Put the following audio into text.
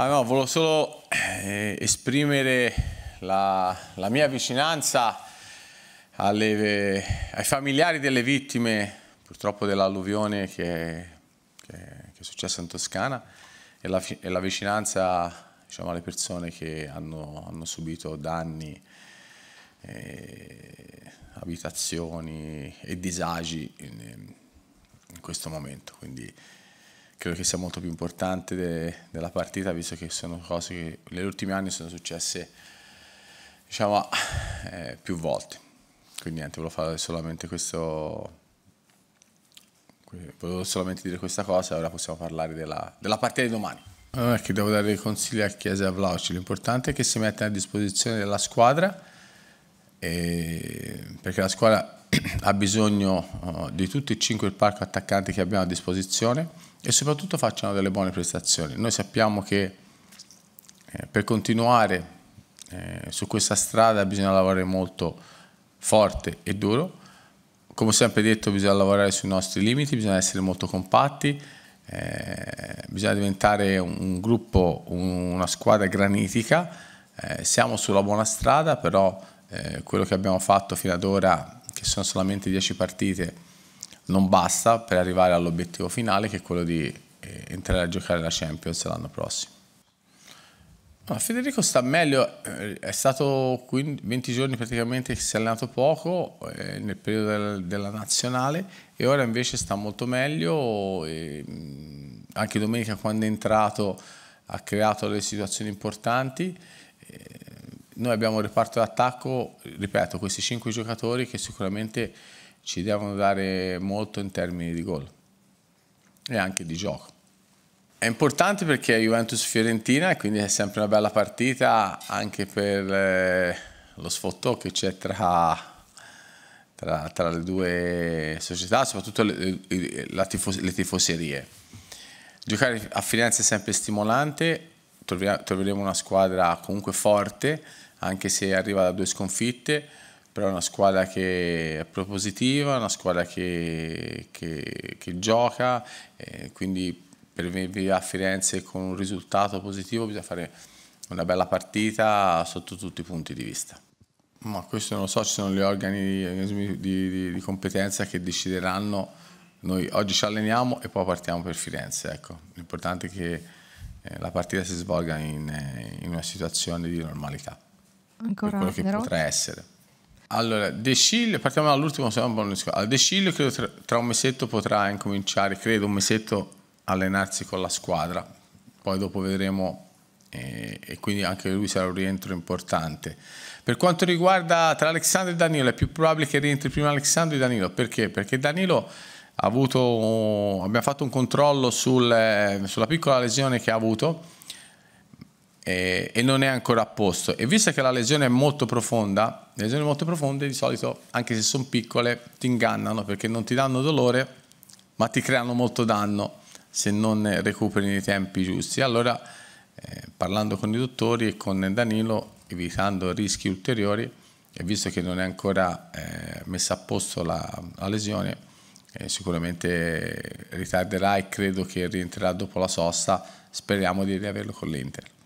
Ah no, volevo solo eh, esprimere la, la, mia vicinanza alle, ai familiari delle vittime purtroppo dell'alluvione che, che, che, è successa in Toscana e la, e la vicinanza diciamo, alle persone che hanno, hanno subito danni, eh, abitazioni e disagi in, in questo momento. Quindi, credo che sia molto più importante de, della partita, visto che sono cose che negli ultimi anni sono successe diciamo, eh, più volte. Quindi niente, volevo fare solamente questo. Volevo solamente dire questa cosa e ora possiamo parlare della, della partita di domani. Non è che devo dare dei consigli a Chiesa e a Vlaovic, l'importante è che si metta a disposizione della squadra eh, perché la squadra ha bisogno eh, di tutti e cinque il parco attaccanti che abbiamo a disposizione e soprattutto facciano delle buone prestazioni. Noi sappiamo che eh, per continuare eh, su questa strada bisogna lavorare molto forte e duro. Come ho sempre detto bisogna lavorare sui nostri limiti, bisogna essere molto compatti, bisogna diventare un gruppo, una squadra granitica. siamo sulla buona strada, però quello che abbiamo fatto fino ad ora che sono solamente 10 partite, non basta per arrivare all'obiettivo finale che è quello di eh, entrare a giocare la Champions l'anno prossimo. Allora, Federico sta meglio, eh, è stato 20 giorni praticamente che si è allenato poco eh, nel periodo del, della nazionale e ora invece sta molto meglio, e, mm, anche domenica quando è entrato ha creato delle situazioni importanti eh, noi abbiamo un reparto d'attacco, ripeto, questi cinque giocatori che sicuramente ci devono dare molto in termini di gol e anche di gioco. È importante perché è Juventus-Fiorentina e quindi è sempre una bella partita anche per eh, lo sfottò che c'è tra, tra, tra, le due società, soprattutto le, le, tifos le tifoserie. Giocare a Firenze è sempre stimolante, troveremo una squadra comunque forte, anche se arriva da due sconfitte, però è una squadra che è propositiva, una squadra che, che, che gioca, eh, quindi per venire a Firenze con un risultato positivo bisogna fare una bella partita sotto tutti i punti di vista. Ma questo non lo so, ci sono gli organi di, di, di competenza che decideranno. Noi oggi ci alleniamo e poi partiamo per Firenze. Ecco. L'importante è che eh, la partita si svolga in, eh, in una situazione di normalità ancora per quello che potrà essere. Allora, De Schill, partiamo dall'ultimo, se no buon discorso. De Schill credo tra, un mesetto potrà incominciare, credo un mesetto, allenarsi con la squadra. Poi dopo vedremo e, eh, e quindi anche lui sarà un rientro importante. Per quanto riguarda tra Alexandro e Danilo, è più probabile che rientri prima Alexandro e Danilo. Perché? Perché Danilo ha avuto, abbiamo fatto un controllo sul, eh, sulla piccola lesione che ha avuto e, non è ancora a posto. E visto che la lesione è molto profonda, le lesioni molto profonde di solito, anche se sono piccole, ti ingannano perché non ti danno dolore, ma ti creano molto danno se non recuperi nei tempi giusti. Allora, eh, parlando con i dottori e con Danilo, evitando rischi ulteriori, e visto che non è ancora eh, messa a posto la, la lesione, eh, sicuramente ritarderà e credo che rientrerà dopo la sosta. Speriamo di riaverlo con l'Inter.